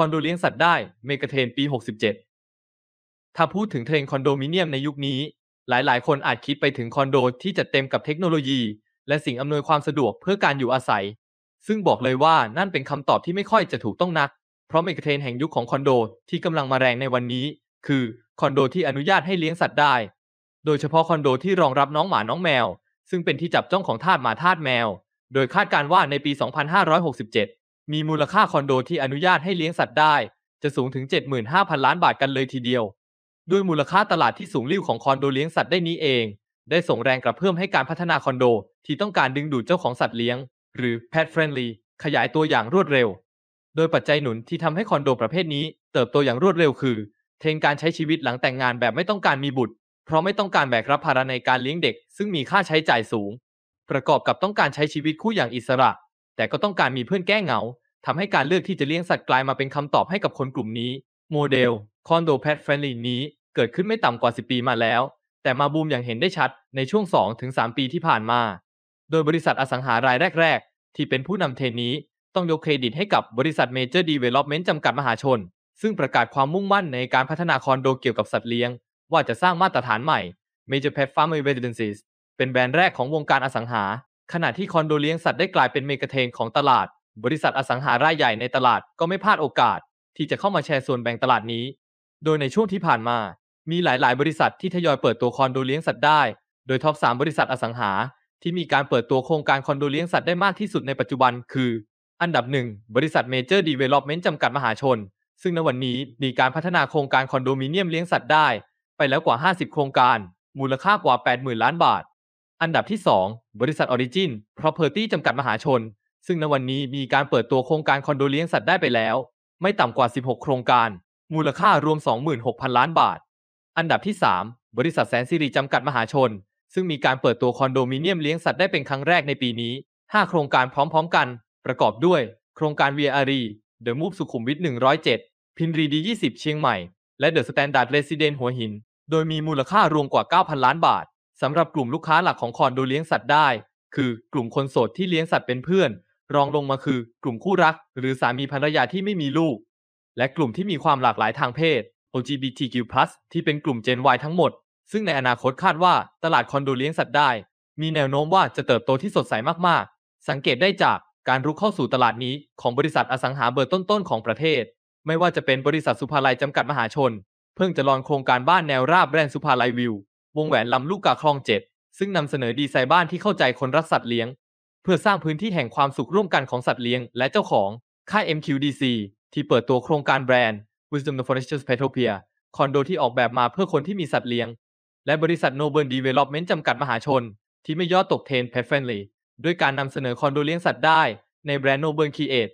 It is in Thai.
คอนโดเลี้ยงสัตว์ได้เมกะเทนปี 67 ถ้าพูดถึงเทรนคอนโดมิเนียมในยุคนี้ หลายๆ คนอาจคิดไปถึงคอนโดที่จัดเต็มกับเทคโนโลยี และสิ่งอำนวยความสะดวกเพื่อการอยู่อาศัย ซึ่งบอกเลยว่านั่นเป็นคำตอบที่ไม่ค่อยจะถูกต้องนัก เพราะเมกะเทรนแห่งยุคของคอนโดที่กำลังมาแรงในวันนี้ คือ คอนโดที่อนุญาตให้เลี้ยงสัตว์ได้ โดยเฉพาะคอนโดที่รองรับน้องหมาน้องแมว ซึ่งเป็นที่จับจ้องของทาสหมาทาสแมว โดยคาดการว่าในปี 2567มีมูลค่าคอนโดที่อนุญาตให้เลี้ยงสัตว์ได้จะสูงถึง 75,000 ล้านบาทกันเลยทีเดียว ด้วยมูลค่าตลาดที่สูงลิ่วของคอนโดเลี้ยงสัตว์ได้นี้เอง ได้ส่งแรงกระเพื่อมให้การพัฒนาคอนโดที่ต้องการดึงดูดเจ้าของสัตว์เลี้ยงหรือ pet friendly ขยายตัวอย่างรวดเร็ว โดยปัจจัยหนุนที่ทำให้คอนโดประเภทนี้เติบโตอย่างรวดเร็ว คือ เทรนการใช้ชีวิตหลังแต่งงานแบบไม่ต้องการมีบุตร เพราะไม่ต้องการแบกรับภาระในการเลี้ยงเด็ก ซึ่งมีค่าใช้จ่ายสูง ประกอบกับต้องการใช้ชีวิตคู่อย่างอิสระแต่ก็ต้องการมีเพื่อนแก้เหงา ทำให้การเลือกที่จะเลี้ยงสัตว์กลายมาเป็นคำตอบให้กับคนกลุ่มนี้ โมเดลคอนโดแพทแฟนลีนี้เกิดขึ้นไม่ต่ำกว่า 10 ปีมาแล้ว แต่มาบูมอย่างเห็นได้ชัดในช่วง 2-3 ปีที่ผ่านมา โดยบริษัทอสังหารายแรกๆ ที่เป็นผู้นำเทรนนี้ต้องยกเครดิตให้กับบริษัทเมเจอร์ดีเวล็อปเมนต์จำกัดมหาชน ซึ่งประกาศความมุ่งมั่นในการพัฒนาคอนโดเกี่ยวกับสัตว์เลี้ยง ว่าจะสร้างมาตรฐานใหม่ Major p e t f a r m e s i d e n c e s เป็นแบรนด์แรกของวงการอสังหาขณะที่คอนโดเลี้ยงสัตว์ได้กลายเป็นเมกะเทงของตลาด บริษัทอสังหารายใหญ่ในตลาดก็ไม่พลาดโอกาส ที่จะเข้ามาแชร์ส่วนแบ่งตลาดนี้ โดยในช่วงที่ผ่านมา มีหลาย ๆ บริษัทที่ทยอยเปิดตัวคอนโดเลี้ยงสัตว์ได้ โดยท็อป3บริษัทอสังหา ที่มีการเปิดตัวโครงการคอนโดเลี้ยงสัตว์ได้มากที่สุดในปัจจุบัน คือ อันดับ1บริษัทเมเจอร์ดีเวล็อปเมนต์จำกัดมหาชน ซึ่งในวันนี้มีการพัฒนาโครงการคอนโดมิเนียมเลี้ยงสัตว์ได้ไปแล้วกว่า 50 โครงการ มูลค่ากว่า 80,000 ล้านบาทอันดับที่ 2 บริษัทอ o r i g อพ Property จำกัดมหาชน ซึ่งในวันนี้มีการเปิดตัวโครงการคอนโดเลี้ยงสัตว์ได้ไปแล้ว ไม่ต่ำกว่า 16 โครงการ มูลค่ารวม 26,000 ล้านบาท อันดับที่ 3 บริษัทแสนสิริจำกัดมหาชน ซึ่งมีการเปิดตัวคอนโดมิเนียมเลี้ยงสัตว์ได้เป็นครั้งแรกในปีนี้ 5 โครงการพร้อมๆกัน ประกอบด้วยโครงการเวียอารีเดอะมูฟสุขุมวิท 107 พินรีดี 20 เชียงใหม่ และเดอะสแตนดาร์ดเรสซิเดน์หัวหิน โดยมีมูลค่ารวมกว่า 9,000 ล้านบาทสำหรับกลุ่มลูกค้าหลักของคอนโดเลี้ยงสัตว์ได้ คือกลุ่มคนโสดที่เลี้ยงสัตว์เป็นเพื่อน รองลงมาคือกลุ่มคู่รัก หรือสามีภรรยาที่ไม่มีลูกและกลุ่มที่มีความหลากหลายทางเพศ LGBTQ+ ที่เป็นกลุ่ม Gen Y ทั้งหมดซึ่งในอนาคตคาดว่าตลาดคอนโดเลี้ยงสัตว์ได้ มีแนวโน้มว่าจะเติบโตที่สดใสมาก ๆ สังเกตได้จากการรุกเข้าสู่ตลาดนี้ของบริษัทอสังหาเบอร์ต้น ๆ ของประเทศ ไม่ว่าจะเป็นบริษัทสุภาลัยจำกัดมหาชน เพิ่งจะลอนโครงการบ้านแนวราบแบรนด์สุภาลัยวิววงแหวนลำลูกกาคลองเจ็ดซึ่งนำเสนอดีไซน์บ้านที่เข้าใจคนรักสัตว์เลี้ยง เพื่อสร้างพื้นที่แห่งความสุขร่วมกันของสัตว์เลี้ยงและเจ้าของ ค่าย MQDC ที่เปิดตัวโครงการแบรนด์ Wisdom the Foresters Petopia คอนโดที่ออกแบบมาเพื่อคนที่มีสัตว์เลี้ยง และบริษัท Noble Development จำกัดมหาชน ที่ไม่ย่อตกเทรนด Pet Friendly ด้วยการนำเสนอคอนโดเลี้ยงสัตว์ได้ในแบรนด์ Noble Create